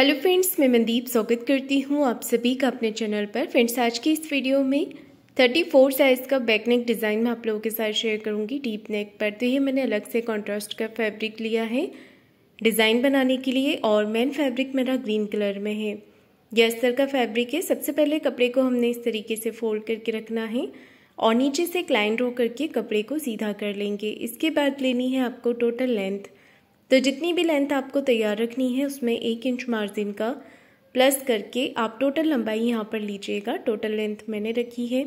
hello friends मैं मंदीप स्वागत करती हूँ आप सभी का अपने चैनल पर फ्रेंड्स आज की इस वीडियो में 34 साइज़ का बैक नेक डिज़ाइन मैं आप लोगों के साथ शेयर करूँगी डीप नेक पर तो ये मैंने अलग से कॉन्ट्रास्ट का फैब्रिक लिया है डिज़ाइन बनाने के लिए और मेन फैब्रिक मेरा ग्रीन कलर में है यह अस्तर का फैब्रिक है सबसे पहले कपड़े को हमने इस तरीके से फोल्ड करके रखना है और नीचे से क्लाइन रो करके कपड़े को सीधा कर लेंगे इसके बाद लेनी है आपको टोटल लेंथ तो जितनी भी लेंथ आपको तैयार रखनी है उसमें एक इंच मार्जिन का प्लस करके आप टोटल लंबाई यहाँ पर लीजिएगा टोटल लेंथ मैंने रखी है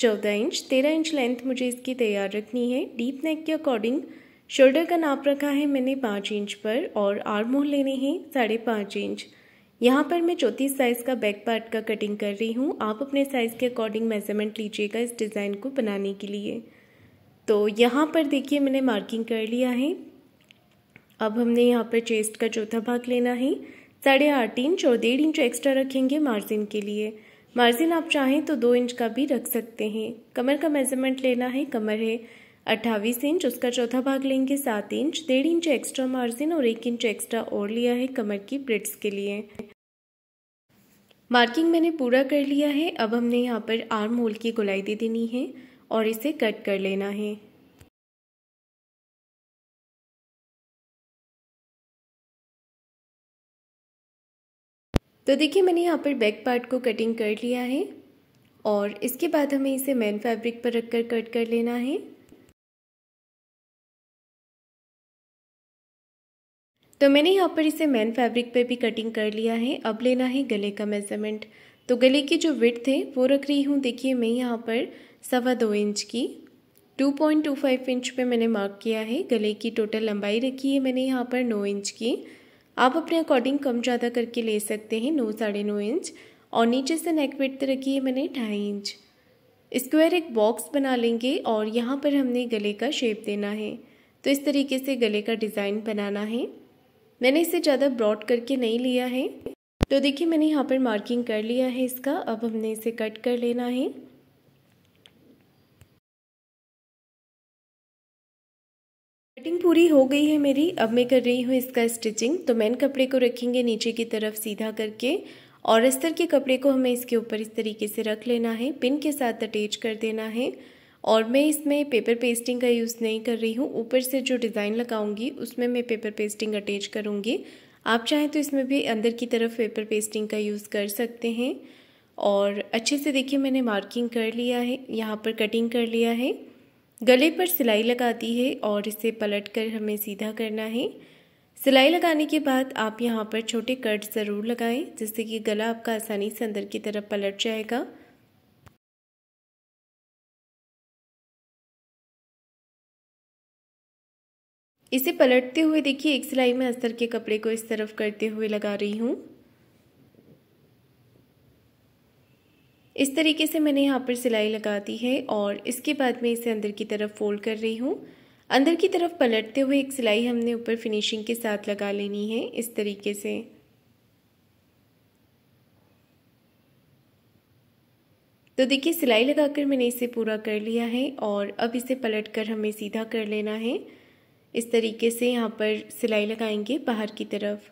चौदह इंच तेरह इंच लेंथ मुझे इसकी तैयार रखनी है डीप नेक के अकॉर्डिंग शोल्डर का नाप रखा है मैंने पाँच इंच पर और आर्म होल लेने हैं साढ़े पाँच इंच यहाँ पर मैं चौंतीस साइज़ का बैक पार्ट का कटिंग कर रही हूँ आप अपने साइज़ के अकॉर्डिंग मेजरमेंट लीजिएगा इस डिज़ाइन को बनाने के लिए तो यहाँ पर देखिए मैंने मार्किंग कर लिया है अब हमने यहाँ पर चेस्ट का चौथा भाग लेना है साढ़े आठ इंच और डेढ़ इंच एक्स्ट्रा रखेंगे मार्जिन के लिए मार्जिन आप चाहें तो दो इंच का भी रख सकते हैं कमर का मेजरमेंट लेना है कमर है अट्ठावीस इंच उसका चौथा भाग लेंगे सात इंच डेढ़ इंच एक्स्ट्रा मार्जिन और एक इंच एक्स्ट्रा और लिया है कमर की ब्रिड्स के लिए मार्किंग मैंने पूरा कर लिया है अब हमने यहाँ पर आर्म होल की गुलाई दे देनी है और इसे कट कर लेना है तो देखिए मैंने यहाँ पर बैक पार्ट को कटिंग कर लिया है और इसके बाद हमें इसे मेन फैब्रिक पर रखकर कट कर लेना है तो मैंने यहाँ पर इसे मेन फैब्रिक पर भी कटिंग कर लिया है अब लेना है गले का मेज़रमेंट तो गले की जो विथ है वो रख रही हूँ देखिए मैं यहाँ पर सवा दो इंच की two point two five inch पे मैंने मार्क किया है गले की टोटल लंबाई रखी है मैंने यहाँ पर नौ इंच की आप अपने अकॉर्डिंग कम ज़्यादा करके ले सकते हैं नौ साढ़े नौ इंच और नीचे से नेक विड्थ तो रखी है मैंने ढाई इंच स्क्वायर एक बॉक्स बना लेंगे और यहाँ पर हमने गले का शेप देना है तो इस तरीके से गले का डिज़ाइन बनाना है मैंने इसे ज़्यादा ब्रॉड करके नहीं लिया है तो देखिए मैंने यहाँ पर मार्किंग कर लिया है इसका अब हमने इसे कट कर लेना है कटिंग पूरी हो गई है मेरी अब मैं कर रही हूँ इसका स्टिचिंग तो मैन कपड़े को रखेंगे नीचे की तरफ सीधा करके और अस्तर के कपड़े को हमें इसके ऊपर इस तरीके से रख लेना है पिन के साथ अटैच कर देना है और मैं इसमें पेपर पेस्टिंग का यूज़ नहीं कर रही हूँ ऊपर से जो डिज़ाइन लगाऊंगी उसमें मैं पेपर पेस्टिंग अटैच करूँगी आप चाहें तो इसमें भी अंदर की तरफ पेपर पेस्टिंग का यूज़ कर सकते हैं और अच्छे से देखिए मैंने मार्किंग कर लिया है यहाँ पर कटिंग कर लिया है गले पर सिलाई लगाती है और इसे पलट कर हमें सीधा करना है सिलाई लगाने के बाद आप यहाँ पर छोटे कट ज़रूर लगाएं जिससे कि गला आपका आसानी से अंदर की तरफ पलट जाएगा इसे पलटते हुए देखिए एक सिलाई में अस्तर के कपड़े को इस तरफ करते हुए लगा रही हूँ इस तरीके से मैंने यहाँ पर सिलाई लगा दी है और इसके बाद मैं इसे अंदर की तरफ फोल्ड कर रही हूँ अंदर की तरफ पलटते हुए एक सिलाई हमने ऊपर फिनिशिंग के साथ लगा लेनी है इस तरीके से तो देखिए सिलाई लगाकर मैंने इसे पूरा कर लिया है और अब इसे पलट कर हमें सीधा कर लेना है इस तरीके से यहाँ पर सिलाई लगाएंगे बाहर की तरफ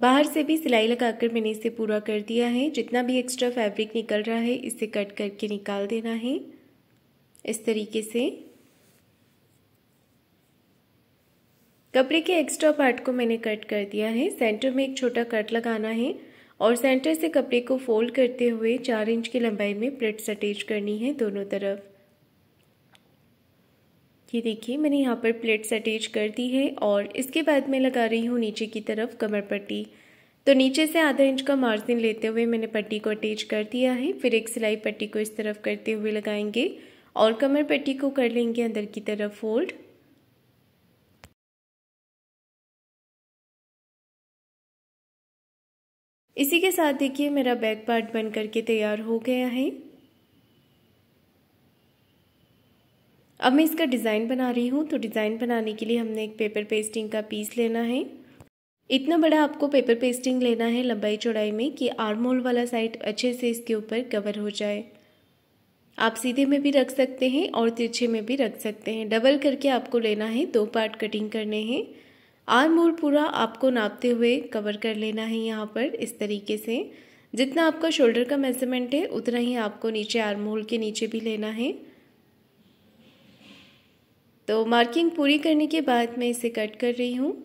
बाहर से भी सिलाई लगाकर मैंने इसे पूरा कर दिया है जितना भी एक्स्ट्रा फैब्रिक निकल रहा है इसे कट करके निकाल देना है इस तरीके से कपड़े के एक्स्ट्रा पार्ट को मैंने कट कर दिया है सेंटर में एक छोटा कट लगाना है और सेंटर से कपड़े को फोल्ड करते हुए चार इंच की लंबाई में प्लेट सटेज करनी है दोनों तरफ ये देखिए मैंने यहाँ पर प्लेट्स अटैच कर दी है और इसके बाद मैं लगा रही हूँ नीचे की तरफ कमर पट्टी तो नीचे से आधा इंच का मार्जिन लेते हुए मैंने पट्टी को अटैच कर दिया है फिर एक सिलाई पट्टी को इस तरफ करते हुए लगाएंगे और कमर पट्टी को कर लेंगे अंदर की तरफ फोल्ड इसी के साथ देखिए मेरा बैक पार्ट बन करके तैयार हो गया है अब मैं इसका डिज़ाइन बना रही हूँ तो डिज़ाइन बनाने के लिए हमने एक पेपर पेस्टिंग का पीस लेना है इतना बड़ा आपको पेपर पेस्टिंग लेना है लंबाई चौड़ाई में कि आर्म होल वाला साइड अच्छे से इसके ऊपर कवर हो जाए आप सीधे में भी रख सकते हैं और तिरछे में भी रख सकते हैं डबल करके आपको लेना है दो पार्ट कटिंग करने हैं आर्म होल पूरा आपको नापते हुए कवर कर लेना है यहाँ पर इस तरीके से जितना आपका शोल्डर का मेजरमेंट है उतना ही आपको नीचे आर्म होल के नीचे भी लेना है तो मार्किंग पूरी करने के बाद मैं इसे कट कर रही हूँ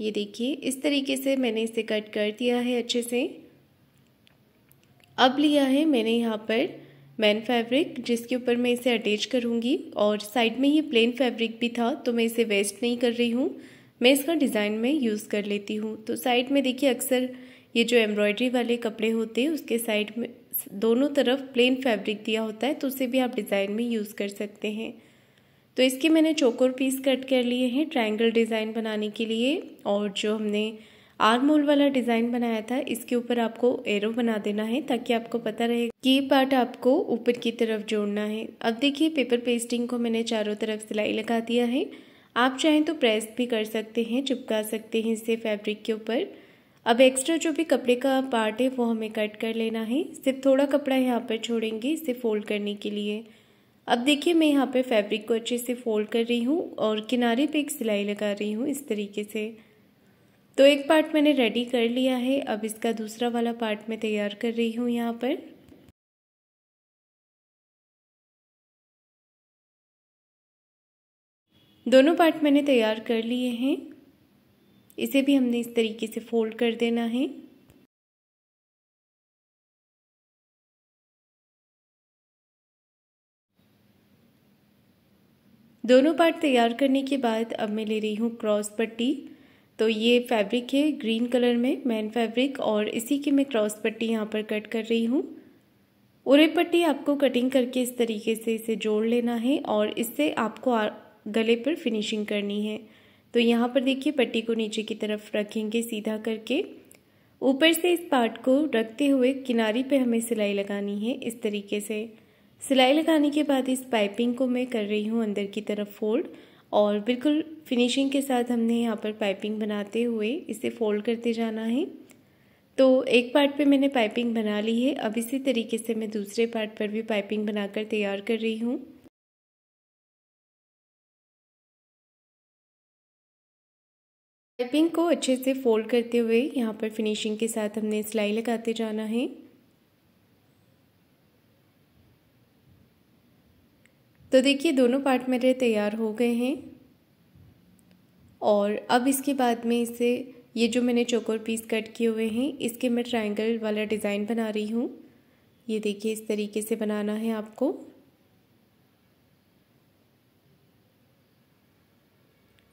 ये देखिए इस तरीके से मैंने इसे कट कर दिया है अच्छे से अब लिया है मैंने यहाँ पर मैन फैब्रिक जिसके ऊपर मैं इसे अटैच करूँगी और साइड में ये प्लेन फैब्रिक भी था तो मैं इसे वेस्ट नहीं कर रही हूँ मैं इसका डिज़ाइन में यूज़ कर लेती हूँ तो साइड में देखिए अक्सर ये जो एम्ब्रॉयडरी वाले कपड़े होते हैं उसके साइड में दोनों तरफ प्लेन फैब्रिक दिया होता है तो उसे भी आप डिज़ाइन में यूज़ कर सकते हैं तो इसके मैंने चोकोर पीस कट कर लिए हैं ट्रायंगल डिज़ाइन बनाने के लिए और जो हमने आर्म होल वाला डिज़ाइन बनाया था इसके ऊपर आपको एरो बना देना है ताकि आपको पता रहे कि ये पार्ट आपको ऊपर की तरफ जोड़ना है अब देखिए पेपर पेस्टिंग को मैंने चारों तरफ सिलाई लगा दिया है आप चाहें तो प्रेस भी कर सकते हैं चिपका सकते हैं इसे फैब्रिक के ऊपर अब एक्स्ट्रा जो भी कपड़े का पार्ट है वो हमें कट कर लेना है सिर्फ थोड़ा कपड़ा यहाँ पर छोड़ेंगे इसे फोल्ड करने के लिए अब देखिए मैं यहाँ पे फैब्रिक को अच्छे से फोल्ड कर रही हूँ और किनारे पे एक सिलाई लगा रही हूँ इस तरीके से तो एक पार्ट मैंने रेडी कर लिया है अब इसका दूसरा वाला पार्ट मैं तैयार कर रही हूँ यहाँ पर दोनों पार्ट मैंने तैयार कर लिए हैं इसे भी हमने इस तरीके से फोल्ड कर देना है दोनों पार्ट तैयार करने के बाद अब मैं ले रही हूँ क्रॉस पट्टी तो ये फैब्रिक है ग्रीन कलर में मैन फैब्रिक और इसी की मैं क्रॉस पट्टी यहाँ पर कट कर रही हूँ उरे पट्टी आपको कटिंग करके इस तरीके से इसे जोड़ लेना है और इससे आपको गले पर फिनिशिंग करनी है तो यहाँ पर देखिए पट्टी को नीचे की तरफ रखेंगे सीधा करके ऊपर से इस पार्ट को रखते हुए किनारी पे हमें सिलाई लगानी है इस तरीके से सिलाई लगाने के बाद इस पाइपिंग को मैं कर रही हूँ अंदर की तरफ फोल्ड और बिल्कुल फिनिशिंग के साथ हमने यहाँ पर पाइपिंग बनाते हुए इसे फोल्ड करते जाना है तो एक पार्ट पे मैंने पाइपिंग बना ली है अब इसी तरीके से मैं दूसरे पार्ट पर भी पाइपिंग बनाकर तैयार कर रही हूँ पाइपिंग को अच्छे से फोल्ड करते हुए यहाँ पर फिनिशिंग के साथ हमने सिलाई लगाते जाना है तो देखिए दोनों पार्ट मेरे तैयार हो गए हैं और अब इसके बाद में इसे ये जो मैंने चोकोर पीस कट किए हुए हैं इसके मैं ट्रायंगल वाला डिज़ाइन बना रही हूँ ये देखिए इस तरीके से बनाना है आपको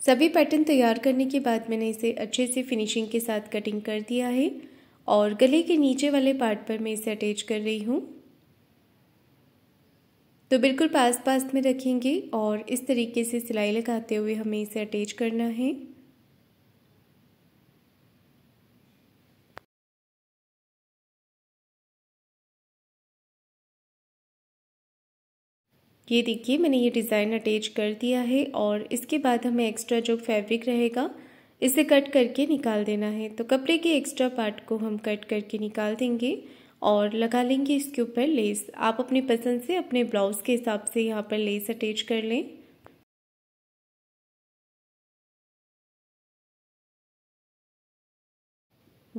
सभी पैटर्न तैयार करने के बाद मैंने इसे अच्छे से फिनिशिंग के साथ कटिंग कर दिया है और गले के नीचे वाले पार्ट पर मैं इसे अटैच कर रही हूँ तो बिल्कुल पास पास में रखेंगे और इस तरीके से सिलाई लगाते हुए हमें इसे अटैच करना है ये देखिए मैंने ये डिज़ाइन अटैच कर दिया है और इसके बाद हमें एक्स्ट्रा जो फैब्रिक रहेगा इसे कट करके निकाल देना है तो कपड़े के एक्स्ट्रा पार्ट को हम कट करके निकाल देंगे और लगा लेंगे इसके ऊपर लेस आप अपनी पसंद से अपने ब्लाउज़ के हिसाब से यहाँ पर लेस अटैच कर लें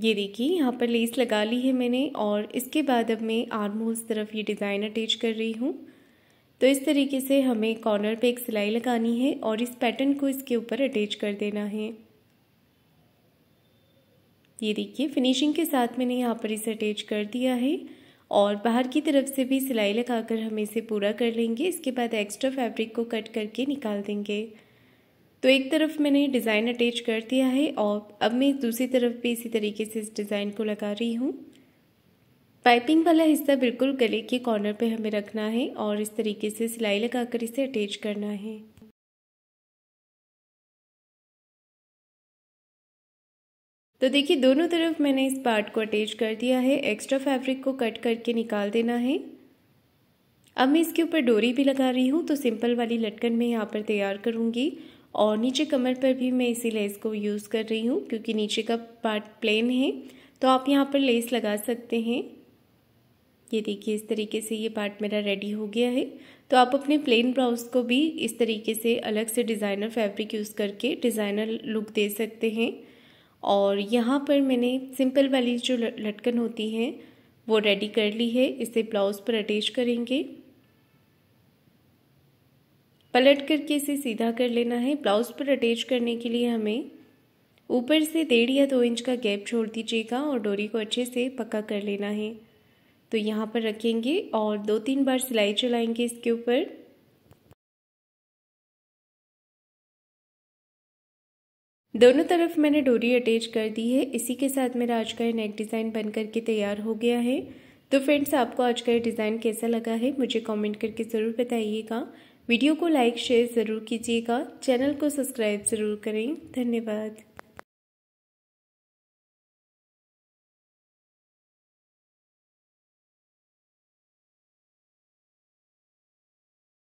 ये देखिए यहाँ पर लेस लगा ली है मैंने और इसके बाद अब मैं आर्म होल्स तरफ ये डिज़ाइन अटैच कर रही हूँ तो इस तरीके से हमें कॉर्नर पे एक सिलाई लगानी है और इस पैटर्न को इसके ऊपर अटैच कर देना है ये देखिए फिनिशिंग के साथ मैंने यहाँ पर इसे अटैच कर दिया है और बाहर की तरफ से भी सिलाई लगाकर हम इसे पूरा कर लेंगे इसके बाद एक्स्ट्रा फैब्रिक को कट करके निकाल देंगे तो एक तरफ मैंने डिज़ाइन अटैच कर दिया है और अब मैं दूसरी तरफ भी इसी तरीके से इस डिज़ाइन को लगा रही हूँ पाइपिंग वाला हिस्सा बिल्कुल गले के कॉर्नर पर हमें रखना है और इस तरीके से सिलाई लगा इसे अटैच करना है तो देखिए दोनों तरफ मैंने इस पार्ट को अटैच कर दिया है एक्स्ट्रा फैब्रिक को कट करके निकाल देना है अब मैं इसके ऊपर डोरी भी लगा रही हूँ तो सिंपल वाली लटकन मैं यहाँ पर तैयार करूँगी और नीचे कमर पर भी मैं इसी लेस को यूज़ कर रही हूँ क्योंकि नीचे का पार्ट प्लेन है तो आप यहाँ पर लेस लगा सकते हैं ये देखिए इस तरीके से ये पार्ट मेरा रेडी हो गया है तो आप अपने प्लेन ब्लाउज को भी इस तरीके से अलग से डिज़ाइनर फैब्रिक यूज़ करके डिज़ाइनर लुक दे सकते हैं और यहाँ पर मैंने सिंपल वाली जो लटकन होती है वो रेडी कर ली है इसे ब्लाउज़ पर अटैच करेंगे पलट करके इसे सीधा कर लेना है ब्लाउज़ पर अटैच करने के लिए हमें ऊपर से डेढ़ या दो इंच का गैप छोड़ दीजिएगा और डोरी को अच्छे से पक्का कर लेना है तो यहाँ पर रखेंगे और दो तीन बार सिलाई चलाएंगे इसके ऊपर दोनों तरफ मैंने डोरी अटैच कर दी है इसी के साथ मेरा आज का नेक डिज़ाइन बन करके तैयार हो गया है तो फ्रेंड्स आपको आज का डिज़ाइन कैसा लगा है मुझे कमेंट करके ज़रूर बताइएगा वीडियो को लाइक शेयर ज़रूर कीजिएगा चैनल को सब्सक्राइब ज़रूर करें धन्यवाद